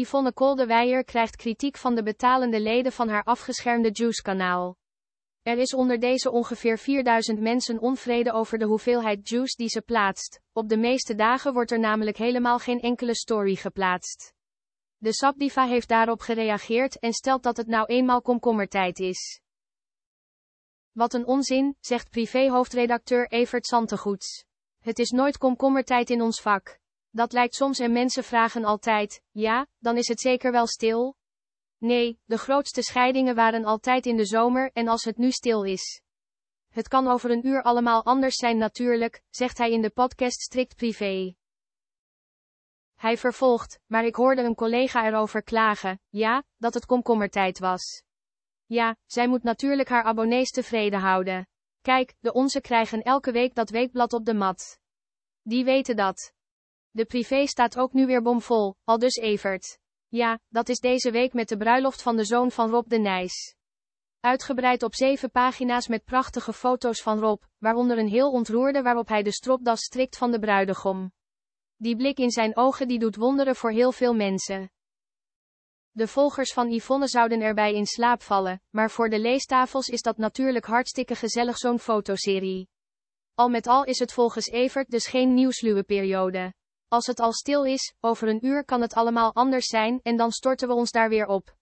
Yvonne Weijer krijgt kritiek van de betalende leden van haar afgeschermde juice-kanaal. Er is onder deze ongeveer 4000 mensen onvrede over de hoeveelheid juice die ze plaatst. Op de meeste dagen wordt er namelijk helemaal geen enkele story geplaatst. De Sapdiva heeft daarop gereageerd en stelt dat het nou eenmaal komkommertijd is. Wat een onzin, zegt privéhoofdredacteur Evert Santegoets. Het is nooit komkommertijd in ons vak. Dat lijkt soms en mensen vragen altijd, ja, dan is het zeker wel stil? Nee, de grootste scheidingen waren altijd in de zomer en als het nu stil is. Het kan over een uur allemaal anders zijn natuurlijk, zegt hij in de podcast strikt privé. Hij vervolgt, maar ik hoorde een collega erover klagen, ja, dat het komkommertijd was. Ja, zij moet natuurlijk haar abonnees tevreden houden. Kijk, de onze krijgen elke week dat weekblad op de mat. Die weten dat. De privé staat ook nu weer bomvol, al dus Evert. Ja, dat is deze week met de bruiloft van de zoon van Rob de Nijs. Uitgebreid op zeven pagina's met prachtige foto's van Rob, waaronder een heel ontroerde waarop hij de stropdas strikt van de bruidegom. Die blik in zijn ogen die doet wonderen voor heel veel mensen. De volgers van Yvonne zouden erbij in slaap vallen, maar voor de leestafels is dat natuurlijk hartstikke gezellig zo'n fotoserie. Al met al is het volgens Evert dus geen nieuwsluwe periode. Als het al stil is, over een uur kan het allemaal anders zijn en dan storten we ons daar weer op.